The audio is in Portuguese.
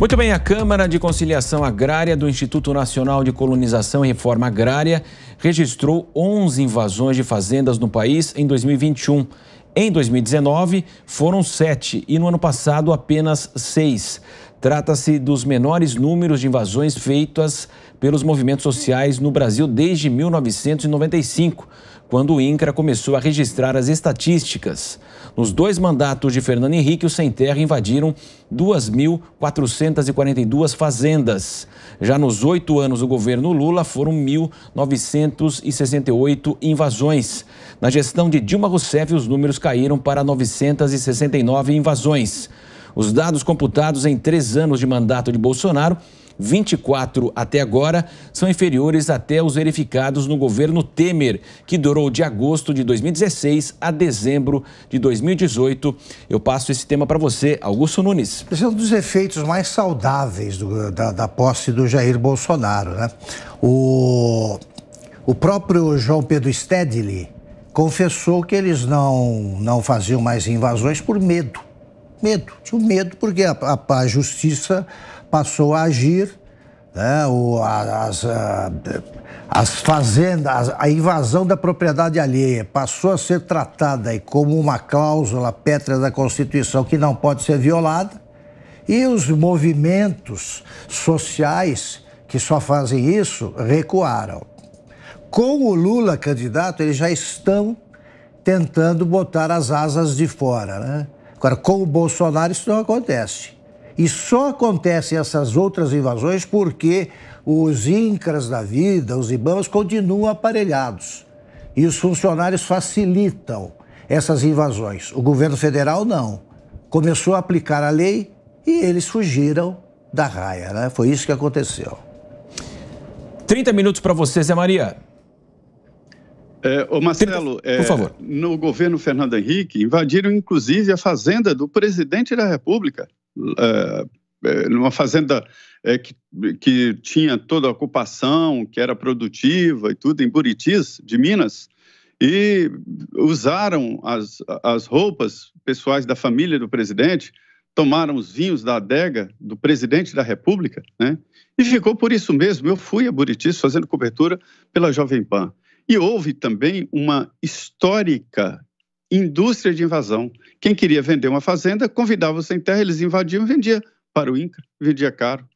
Muito bem, a Câmara de Conciliação Agrária do Instituto Nacional de Colonização e Reforma Agrária registrou 11 invasões de fazendas no país em 2021. Em 2019, foram sete e no ano passado, apenas seis. Trata-se dos menores números de invasões feitas pelos movimentos sociais no Brasil desde 1995, quando o INCRA começou a registrar as estatísticas. Nos dois mandatos de Fernando Henrique, os sem terra invadiram 2.442 fazendas. Já nos oito anos do governo Lula, foram 1.968 invasões. Na gestão de Dilma Rousseff, os números caíram para 969 invasões. Os dados computados em três anos de mandato de Bolsonaro 24 até agora, são inferiores até os verificados no governo Temer, que durou de agosto de 2016 a dezembro de 2018. Eu passo esse tema para você, Augusto Nunes. Esse é um dos efeitos mais saudáveis do, da, da posse do Jair Bolsonaro. Né? O, o próprio João Pedro Stedley confessou que eles não, não faziam mais invasões por medo medo. Tinha medo porque a, a, a justiça passou a agir, né? o, as, a, as fazendas, a invasão da propriedade alheia passou a ser tratada como uma cláusula pétrea da Constituição que não pode ser violada, e os movimentos sociais que só fazem isso recuaram. Com o Lula candidato, eles já estão tentando botar as asas de fora, né? Agora, com o Bolsonaro isso não acontece. E só acontecem essas outras invasões porque os INCRAS da vida, os IBAMAs, continuam aparelhados. E os funcionários facilitam essas invasões. O governo federal não. Começou a aplicar a lei e eles fugiram da raia. Né? Foi isso que aconteceu. 30 minutos para você, Zé Maria. É, ô Marcelo, por é, favor. no governo Fernando Henrique, invadiram inclusive a fazenda do presidente da República, é, é, numa fazenda é, que, que, tinha toda a ocupação, que era produtiva e tudo, em Buritis, de Minas, e usaram as, as roupas pessoais da família do presidente, tomaram os vinhos da adega do presidente da República, né? E ficou por isso mesmo. Eu fui a Buritis fazendo cobertura pela Jovem Pan. E houve também uma histórica indústria de invasão. Quem queria vender uma fazenda, convidava os sem terra, eles invadiam e vendia para o INCRA, vendia caro.